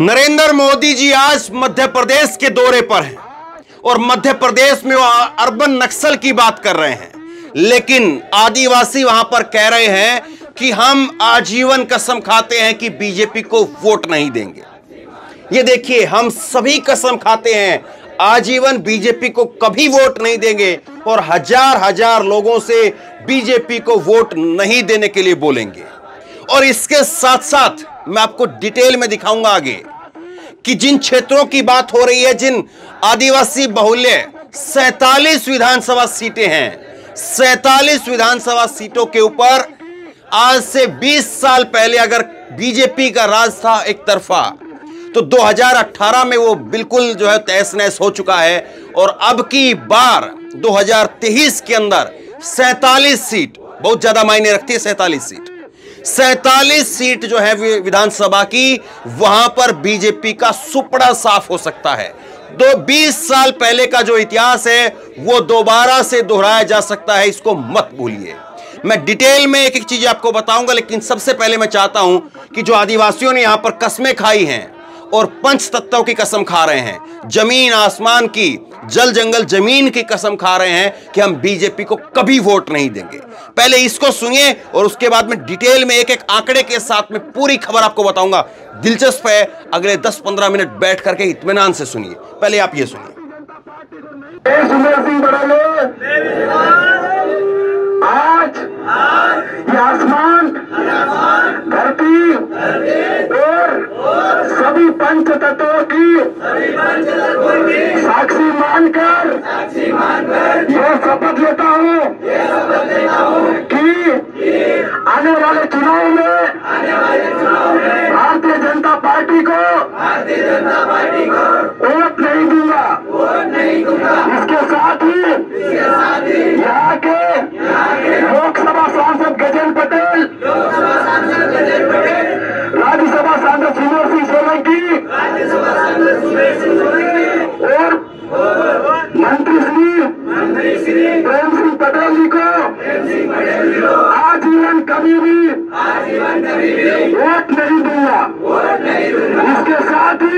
नरेंद्र मोदी जी आज मध्य प्रदेश के दौरे पर हैं और मध्य प्रदेश में वो अर्बन नक्सल की बात कर रहे हैं लेकिन आदिवासी वहां पर कह रहे हैं कि हम आजीवन कसम खाते हैं कि बीजेपी को वोट नहीं देंगे ये देखिए हम सभी कसम खाते हैं आजीवन बीजेपी को कभी वोट नहीं देंगे और हजार हजार लोगों से बीजेपी को वोट नहीं देने के लिए बोलेंगे और इसके साथ साथ मैं आपको डिटेल में दिखाऊंगा आगे कि जिन क्षेत्रों की बात हो रही है जिन आदिवासी बहुल्य सैतालीस विधानसभा सीटें हैं सैतालीस विधानसभा सीटों के ऊपर आज से 20 साल पहले अगर बीजेपी का राज था एक तरफा तो 2018 में वो बिल्कुल जो है तहस नहस हो चुका है और अब की बार 2023 के अंदर सैतालीस सीट बहुत ज्यादा मायने रखती है सैतालीस सीट सैतालीस सीट जो है विधानसभा की वहां पर बीजेपी का सुपड़ा साफ हो सकता है दो 20 साल पहले का जो इतिहास है वो दोबारा से दोहराया जा सकता है इसको मत भूलिए मैं डिटेल में एक एक चीज आपको बताऊंगा लेकिन सबसे पहले मैं चाहता हूं कि जो आदिवासियों ने यहां पर कस्में खाई हैं और पंच तत्व की कसम खा रहे हैं जमीन आसमान की जल जंगल जमीन की कसम खा रहे हैं कि हम बीजेपी को कभी वोट नहीं देंगे पहले इसको सुनिए और उसके बाद में डिटेल में एक एक आंकड़े के साथ में पूरी खबर आपको बताऊंगा दिलचस्प है अगले 10-15 मिनट बैठ करके इतमान से सुनिए पहले आप ये सुनिए आज, आसमान धरती और सभी पंच तत्वों की साक्षी मानकर यह शपथ लेता हूँ कि आने वाले चुनाव में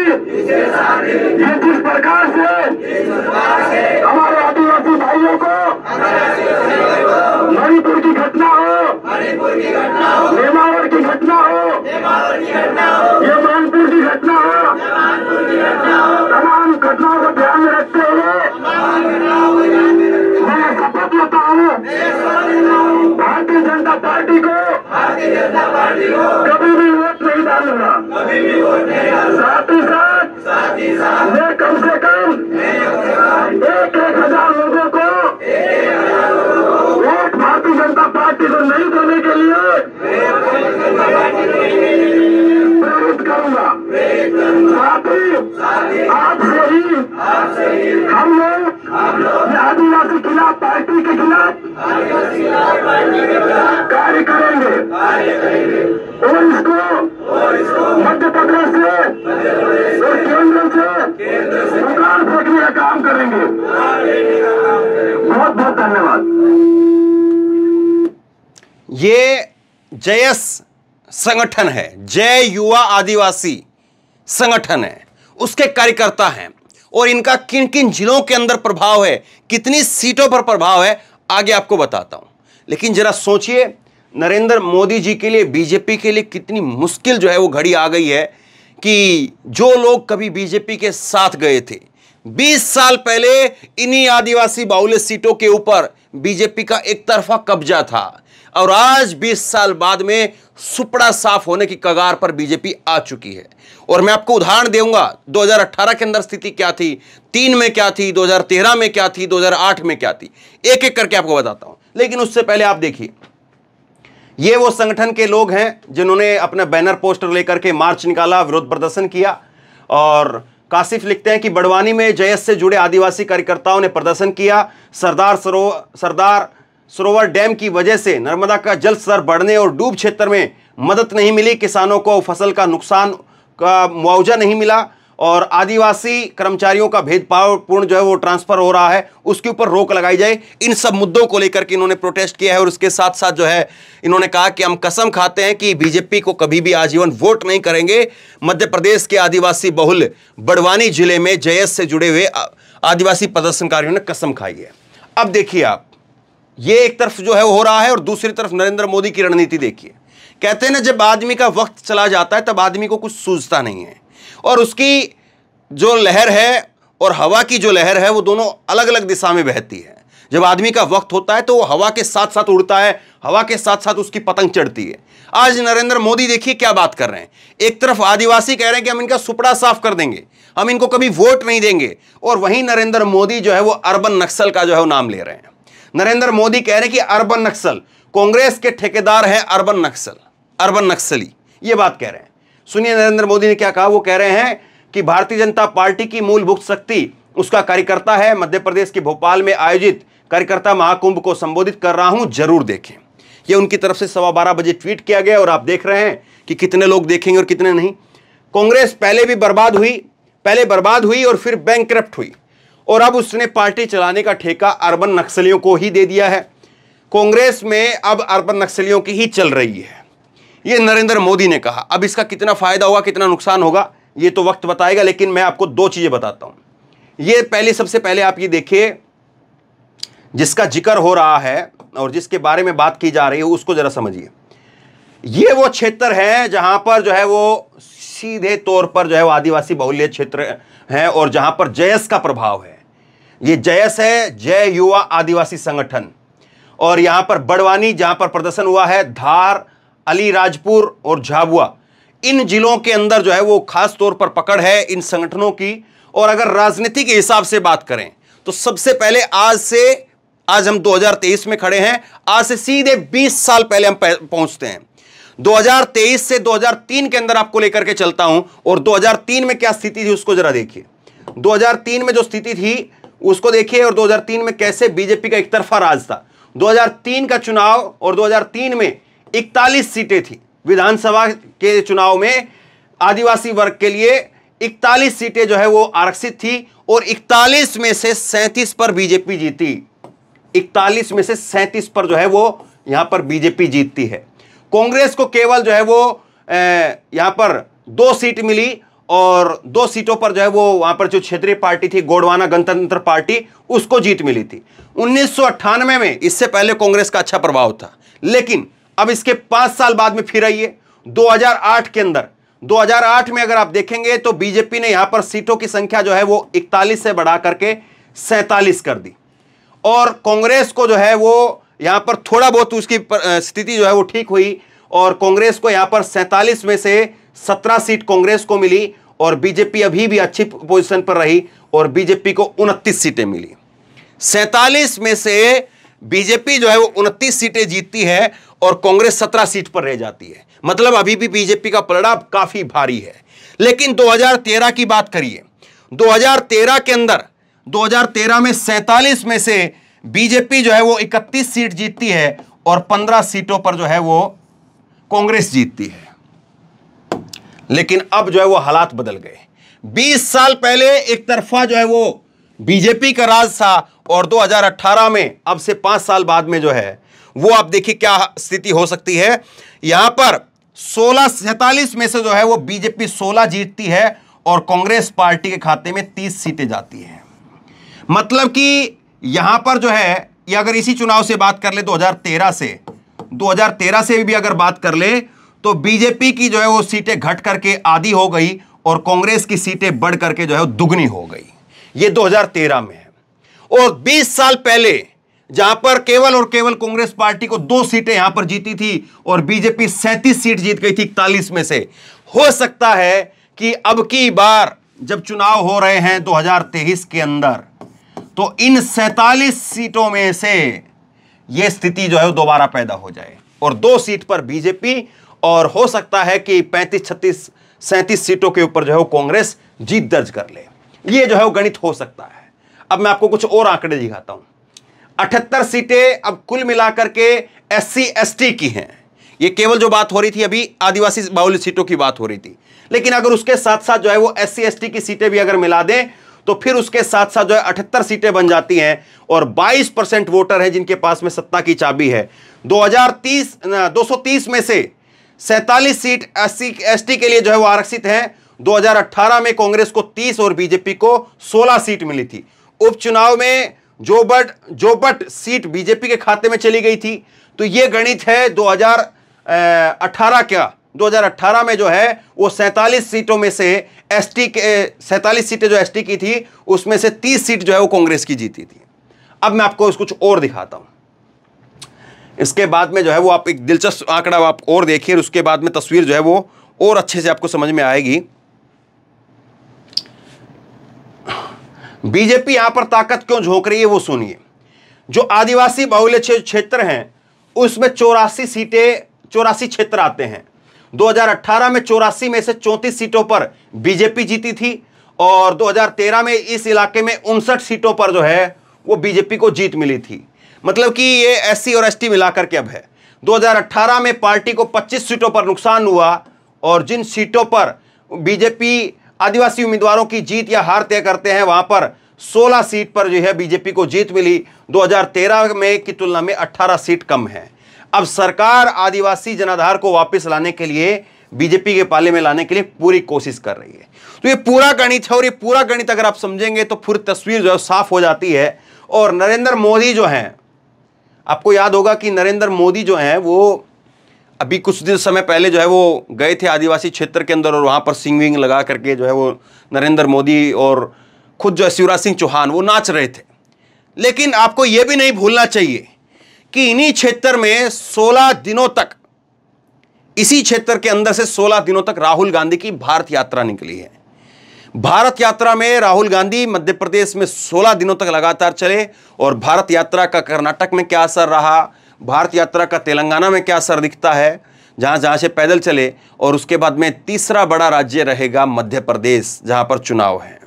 शादी ये किस प्रकार से हमारे आदिवासी भाइयों को मणिपुर की घटना हो नेमावर की घटना हो ये मानपुर की घटना हो तमाम घटनाओं को ध्यान में रखते हुए मैं शपथ लेता हूँ भारतीय जनता पार्टी को कभी भी वोट नहीं डालूंगा आप आपसे ही हम लोग आदिवासी खिलाफ पार्टी के खिलाफ कार्य करेंगे और इसको मध्य प्रदेश से और केंद्र से सरकार फेंकने काम करेंगे बहुत बहुत धन्यवाद ये जयस संगठन है जय युवा आदिवासी संगठन है उसके कार्यकर्ता हैं और इनका किन किन जिलों के अंदर प्रभाव है कितनी सीटों पर प्रभाव है आगे आपको बताता हूं लेकिन जरा सोचिए नरेंद्र मोदी जी के लिए बीजेपी के लिए कितनी मुश्किल जो है वो घड़ी आ गई है कि जो लोग कभी बीजेपी के साथ गए थे 20 साल पहले इन्हीं आदिवासी बाहुल्य सीटों के ऊपर बीजेपी का एक तरफा कब्जा था और आज 20 साल बाद में सुपड़ा साफ होने की कगार पर बीजेपी आ चुकी है और मैं आपको उदाहरण दूंगा 2018 के अंदर स्थिति क्या थी तीन में क्या थी 2013 में क्या थी 2008 में क्या थी एक एक करके आपको बताता हूं लेकिन उससे पहले आप देखिए ये वो संगठन के लोग हैं जिन्होंने अपना बैनर पोस्टर लेकर के मार्च निकाला विरोध प्रदर्शन किया और काशिफ लिखते हैं कि बड़वानी में जयस से जुड़े आदिवासी कार्यकर्ताओं ने प्रदर्शन किया सरदार सरो सरदार सरोवर डैम की वजह से नर्मदा का जल स्तर बढ़ने और डूब क्षेत्र में मदद नहीं मिली किसानों को फसल का नुकसान का मुआवजा नहीं मिला और आदिवासी कर्मचारियों का भेदभाव पूर्ण जो है वो ट्रांसफर हो रहा है उसके ऊपर रोक लगाई जाए इन सब मुद्दों को लेकर के इन्होंने प्रोटेस्ट किया है और उसके साथ साथ जो है इन्होंने कहा कि हम कसम खाते हैं कि बीजेपी को कभी भी आजीवन वोट नहीं करेंगे मध्य प्रदेश के आदिवासी बहुल बड़वानी जिले में जयस से जुड़े हुए आदिवासी प्रदर्शनकारियों ने कसम खाई है अब देखिए आप ये एक तरफ जो है हो रहा है और दूसरी तरफ नरेंद्र मोदी की रणनीति देखिए कहते हैं ना जब आदमी का वक्त चला जाता है तब आदमी को कुछ सूझता नहीं है और उसकी जो लहर है और हवा की जो लहर है वो दोनों अलग अलग दिशा में बहती है जब आदमी का वक्त होता है तो वो हवा के साथ साथ उड़ता है हवा के साथ साथ उसकी पतंग चढ़ती है आज नरेंद्र मोदी देखिए क्या बात कर रहे हैं एक तरफ आदिवासी कह रहे हैं कि हम इनका सुपड़ा साफ कर देंगे हम इनको कभी वोट नहीं देंगे और वहीं नरेंद्र मोदी जो है वो अर्बन नक्सल का जो है वो नाम ले रहे हैं नरेंद्र मोदी कह रहे हैं कि अर्बन नक्सल कांग्रेस के ठेकेदार हैं अर्बन नक्सल अर्बन नक्सली ये बात कह रहे हैं सुनिए नरेंद्र मोदी ने क्या कहा वो कह रहे हैं कि भारतीय जनता पार्टी की मूलभूत शक्ति उसका कार्यकर्ता है मध्य प्रदेश के भोपाल में आयोजित कार्यकर्ता महाकुंभ को संबोधित कर रहा हूं जरूर देखें यह उनकी तरफ से सवा बारह बजे ट्वीट किया गया और आप देख रहे हैं कि कितने लोग देखेंगे और कितने नहीं कांग्रेस पहले भी बर्बाद हुई पहले बर्बाद हुई और फिर बैंक हुई और अब उसने पार्टी चलाने का ठेका अर्बन नक्सलियों को ही दे दिया है कांग्रेस में अब अर्बन नक्सलियों की ही चल रही है ये नरेंद्र मोदी ने कहा अब इसका कितना फ़ायदा होगा कितना नुकसान होगा ये तो वक्त बताएगा लेकिन मैं आपको दो चीज़ें बताता हूं ये पहले सबसे पहले आप ये देखिए जिसका जिक्र हो रहा है और जिसके बारे में बात की जा रही है उसको ज़रा समझिए ये वो क्षेत्र है जहां पर जो है वो सीधे तौर पर जो है वो आदिवासी बहुल्य क्षेत्र है और जहां पर जयस का प्रभाव है ये जयस है जय युवा आदिवासी संगठन और यहां पर बड़वानी जहां पर प्रदर्शन हुआ है धार अलीराजपुर और झाबुआ इन जिलों के अंदर जो है वो खास तौर पर पकड़ है इन संगठनों की और अगर राजनीति के हिसाब से बात करें तो सबसे पहले आज से आज हम 2023 में खड़े हैं आज से सीधे 20 साल पहले हम पहुंचते हैं 2023 से 2003 के अंदर आपको लेकर के चलता हूं और 2003 में क्या स्थिति थी उसको जरा देखिए 2003 में जो स्थिति थी उसको देखिए और 2003 में कैसे बीजेपी का एक तरफा राज था 2003 का चुनाव और 2003 में 41 सीटें थी विधानसभा के चुनाव में आदिवासी वर्ग के लिए 41 सीटें जो है वो आरक्षित थी और 41 में से 37 पर बीजेपी जीती 41 में से 37 पर जो है वो यहां पर बीजेपी जीतती है कांग्रेस को केवल जो है वो यहां पर दो सीट मिली और दो सीटों पर जो है वो वहां पर जो क्षेत्रीय पार्टी थी गोडवाना गणतंत्र पार्टी उसको जीत मिली थी उन्नीस में, में इससे पहले कांग्रेस का अच्छा प्रभाव था लेकिन अब इसके पाँच साल बाद में फिर आइए 2008 के अंदर 2008 में अगर आप देखेंगे तो बीजेपी ने यहां पर सीटों की संख्या जो है वो 41 से बढ़ा करके सैंतालीस कर दी और कांग्रेस को जो है वो यहां पर थोड़ा बहुत उसकी स्थिति जो है वो ठीक हुई और कांग्रेस को यहां पर सैंतालीस में से सत्रह सीट कांग्रेस को मिली और बीजेपी अभी भी अच्छी पोजीशन पर रही और बीजेपी को उनतीस सीटें मिली सैतालीस में से बीजेपी जो है वो उनतीस सीटें जीतती है और कांग्रेस सत्रह सीट पर रह जाती है मतलब अभी भी बीजेपी का पलड़ा काफी भारी है लेकिन 2013 की बात करिए 2013 के अंदर 2013 में सैतालीस में से बीजेपी जो है वो इकतीस सीट जीतती है और पंद्रह सीटों पर जो है वो कांग्रेस जीतती है लेकिन अब जो है वो हालात बदल गए 20 साल पहले एक तरफा जो है वो बीजेपी का राज था और 2018 में अब से पांच साल बाद में जो है वो आप देखिए क्या स्थिति हो सकती है यहां पर सोलह सैतालीस में से जो है वो बीजेपी 16 जीतती है और कांग्रेस पार्टी के खाते में 30 सीटें जाती है मतलब कि यहां पर जो है अगर इसी चुनाव से बात कर ले 2013 से 2013 से भी अगर बात कर ले तो बीजेपी की जो है वो सीटें घट करके आधी हो गई और कांग्रेस की सीटें बढ़ करके जो है दुगनी हो गई ये 2013 में है और 20 साल पहले जहां पर केवल और केवल कांग्रेस पार्टी को दो सीटें यहां पर जीती थी और बीजेपी सैंतीस सीट जीत गई थी इकतालीस में से हो सकता है कि अब की बार जब चुनाव हो रहे हैं 2023 के अंदर तो इन सैतालीस सीटों में से यह स्थिति जो है दोबारा पैदा हो जाए और दो सीट पर बीजेपी और हो सकता है कि 35, छत्तीस सैंतीस सीटों के ऊपर जो है वो कांग्रेस जीत दर्ज कर ले ये जो है वो गणित हो सकता है अब मैं आपको कुछ और आंकड़े दिखाता हूं अठहत्तर सीटें अब कुल मिलाकर के एस सी की हैं ये केवल जो बात हो रही थी अभी आदिवासी बाहुल सीटों की बात हो रही थी लेकिन अगर उसके साथ साथ जो है वो एस सी की सीटें भी अगर मिला दें तो फिर उसके साथ साथ जो है अठहत्तर सीटें बन जाती हैं और 22 परसेंट वोटर हैं जिनके पास में सत्ता की चाबी है 2030 230 में से सैतालीस सीट एस टी के लिए जो है वो आरक्षित है 2018 में कांग्रेस को 30 और बीजेपी को 16 सीट मिली थी उपचुनाव में जो जो जोबट सीट बीजेपी के खाते में चली गई थी तो ये गणित है 2018 क्या 2018 में जो है वो सैंतालीस सीटों में से एसटी के सैंतालीस सीटें जो एसटी की थी उसमें से 30 सीट जो है वो कांग्रेस की जीती थी अब मैं आपको कुछ और दिखाता हूं इसके बाद में जो है वो आप एक दिलचस्प आंकड़ा आप और देखिए उसके बाद में तस्वीर जो है वो और अच्छे से आपको समझ में आएगी बीजेपी यहां पर ताकत क्यों झोंक रही है वो सुनिए जो आदिवासी बाहुल्य क्षेत्र हैं उसमें चौरासी सीटें चौरासी क्षेत्र आते हैं 2018 में चौरासी में से चौंतीस सीटों पर बीजेपी जीती थी और 2013 में इस इलाके में उनसठ सीटों पर जो है वो बीजेपी को जीत मिली थी मतलब कि ये एससी और एसटी मिलाकर के अब है 2018 में पार्टी को 25 सीटों पर नुकसान हुआ और जिन सीटों पर बीजेपी आदिवासी उम्मीदवारों की जीत या हार तय करते हैं वहां पर 16 सीट पर जो है बीजेपी को जीत मिली 2013 में की तुलना में 18 सीट कम है अब सरकार आदिवासी जनाधार को वापस लाने के लिए बीजेपी के पाले में लाने के लिए पूरी कोशिश कर रही है तो ये पूरा गणित है और ये पूरा गणित अगर आप समझेंगे तो पूरी तस्वीर जो है साफ हो जाती है और नरेंद्र मोदी जो हैं आपको याद होगा कि नरेंद्र मोदी जो हैं वो अभी कुछ दिन समय पहले जो है वो गए थे आदिवासी क्षेत्र के अंदर और वहाँ पर सिंग विंग लगा करके जो है वो नरेंद्र मोदी और खुद जो है शिवराज सिंह चौहान वो नाच रहे थे लेकिन आपको ये भी नहीं भूलना चाहिए कि इन्हीं क्षेत्र में 16 दिनों तक इसी क्षेत्र के अंदर से 16 दिनों तक राहुल गांधी की भारत यात्रा निकली है भारत यात्रा में राहुल गांधी मध्य प्रदेश में 16 दिनों तक लगातार चले और भारत यात्रा का कर्नाटक में क्या असर रहा भारत यात्रा का तेलंगाना में क्या असर दिखता है जहां जहां से पैदल चले और उसके बाद में तीसरा बड़ा राज्य रहेगा मध्य प्रदेश जहां पर चुनाव है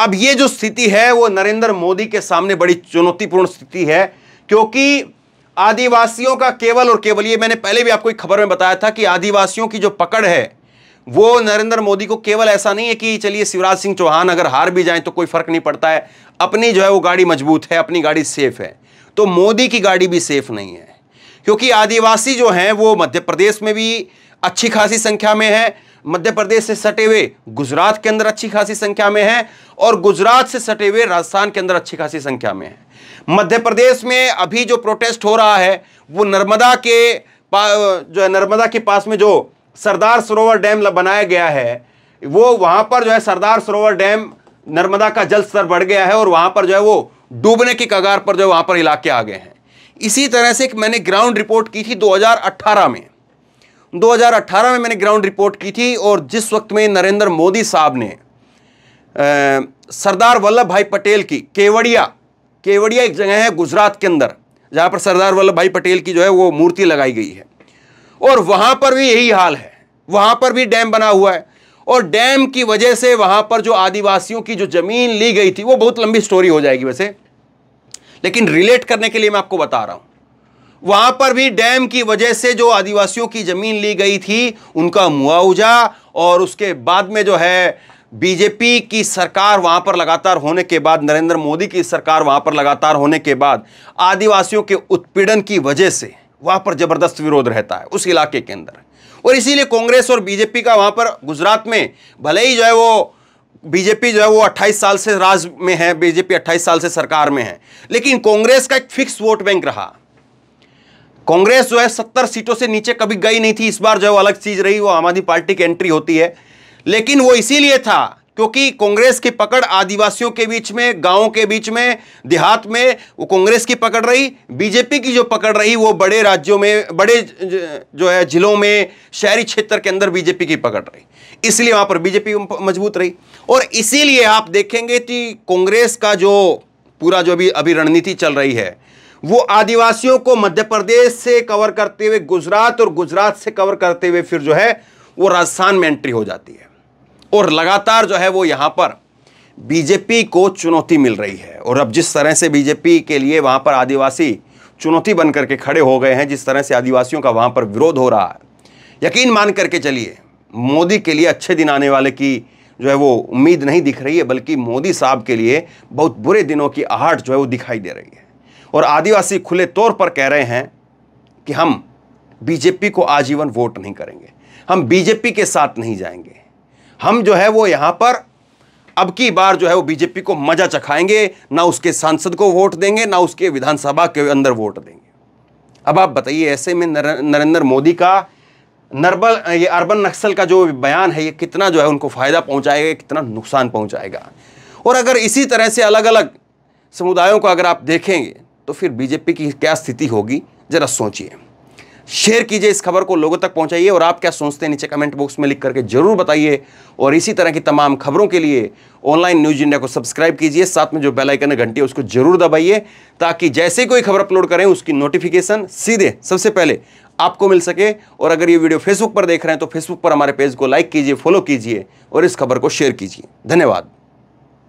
अब ये जो स्थिति है वो नरेंद्र मोदी के सामने बड़ी चुनौतीपूर्ण स्थिति है क्योंकि आदिवासियों का केवल और केवल ये मैंने पहले भी आपको एक खबर में बताया था कि आदिवासियों की जो पकड़ है वो नरेंद्र मोदी को केवल ऐसा नहीं है कि चलिए शिवराज सिंह चौहान अगर हार भी जाए तो कोई फर्क नहीं पड़ता है अपनी जो है वो गाड़ी मजबूत है अपनी गाड़ी सेफ है तो मोदी की गाड़ी भी सेफ नहीं है क्योंकि आदिवासी जो हैं वो मध्य प्रदेश में भी अच्छी खासी संख्या में है मध्य प्रदेश से सटे हुए गुजरात के अंदर अच्छी खासी संख्या में है और गुजरात से सटे हुए राजस्थान के अंदर अच्छी खासी संख्या में है मध्य प्रदेश में अभी जो प्रोटेस्ट हो रहा है वो नर्मदा के जो है नर्मदा के पास में जो सरदार सरोवर डैम बनाया गया है वो वहाँ पर जो है सरदार सरोवर डैम नर्मदा का जल स्तर बढ़ गया है और वहाँ पर जो है वो डूबने की कगार पर जो है वहाँ पर इलाके आ गए हैं इसी तरह से एक मैंने ग्राउंड रिपोर्ट की थी 2018 में 2018 में मैंने ग्राउंड रिपोर्ट की थी और जिस वक्त में नरेंद्र मोदी साहब ने सरदार वल्लभ भाई पटेल की केवड़िया केवड़िया एक जगह है गुजरात के अंदर जहाँ पर सरदार वल्लभ भाई पटेल की जो है वो मूर्ति लगाई गई है और वहां पर भी यही हाल है वहां पर भी डैम बना हुआ है और डैम की वजह से वहां पर जो आदिवासियों की जो जमीन ली गई थी वो बहुत लंबी स्टोरी हो जाएगी वैसे लेकिन रिलेट करने के लिए मैं आपको बता रहा हूं वहां पर भी डैम की वजह से जो आदिवासियों की जमीन ली गई थी उनका मुआवजा और उसके बाद में जो है बीजेपी की सरकार वहां पर लगातार होने के बाद नरेंद्र मोदी की सरकार वहां पर लगातार होने के बाद आदिवासियों के उत्पीड़न की वजह से वहाँ पर ज़बरदस्त विरोध रहता है उस इलाके के अंदर और इसीलिए कांग्रेस और बीजेपी का वहाँ पर गुजरात में भले ही जो है वो बीजेपी जो है वो 28 साल से राज में है बीजेपी 28 साल से सरकार में है लेकिन कांग्रेस का एक फिक्स वोट बैंक रहा कांग्रेस जो है 70 सीटों से नीचे कभी गई नहीं थी इस बार जो है वो अलग चीज़ रही वो आम आदमी पार्टी की एंट्री होती है लेकिन वो इसीलिए था क्योंकि कांग्रेस की पकड़ आदिवासियों के बीच में गांवों के बीच में देहात में वो कांग्रेस की पकड़ रही बीजेपी की जो पकड़ रही वो बड़े राज्यों में बड़े जो है जिलों में शहरी क्षेत्र के अंदर बीजेपी की पकड़ रही इसलिए वहां पर बीजेपी मजबूत रही और इसीलिए आप देखेंगे कि कांग्रेस का जो पूरा जो अभी अभी रणनीति चल रही है वो आदिवासियों को मध्य प्रदेश से कवर करते हुए गुजरात और गुजरात से कवर करते हुए फिर जो है वो राजस्थान में एंट्री हो जाती है और लगातार जो है वो यहाँ पर बीजेपी को चुनौती मिल रही है और अब जिस तरह से बीजेपी के लिए वहाँ पर आदिवासी चुनौती बनकर के खड़े हो गए हैं जिस तरह से आदिवासियों का वहाँ पर विरोध हो रहा है यकीन मान करके चलिए मोदी के लिए अच्छे दिन आने वाले की जो है वो उम्मीद नहीं दिख रही है बल्कि मोदी साहब के लिए बहुत बुरे दिनों की आहट जो है वो दिखाई दे रही है और आदिवासी खुले तौर पर कह रहे हैं कि हम बीजेपी को आजीवन वोट नहीं करेंगे हम बीजेपी के साथ नहीं जाएंगे हम जो है वो यहाँ पर अब की बार जो है वो बीजेपी को मजा चखाएंगे ना उसके सांसद को वोट देंगे ना उसके विधानसभा के अंदर वोट देंगे अब आप बताइए ऐसे में नरेंद्र मोदी का नर्बल ये अर्बन नक्सल का जो बयान है ये कितना जो है उनको फ़ायदा पहुंचाएगा कितना नुकसान पहुंचाएगा और अगर इसी तरह से अलग अलग समुदायों को अगर आप देखेंगे तो फिर बीजेपी की क्या स्थिति होगी ज़रा सोचिए शेयर कीजिए इस खबर को लोगों तक पहुंचाइए और आप क्या सोचते हैं नीचे कमेंट बॉक्स में लिख करके जरूर बताइए और इसी तरह की तमाम खबरों के लिए ऑनलाइन न्यूज इंडिया को सब्सक्राइब कीजिए साथ में जो बेल आइकन है घंटी उसको जरूर दबाइए ताकि जैसे कोई खबर अपलोड करें उसकी नोटिफिकेशन सीधे सबसे पहले आपको मिल सके और अगर ये वीडियो फेसबुक पर देख रहे हैं तो फेसबुक पर हमारे पेज को लाइक कीजिए फॉलो कीजिए और इस खबर को शेयर कीजिए धन्यवाद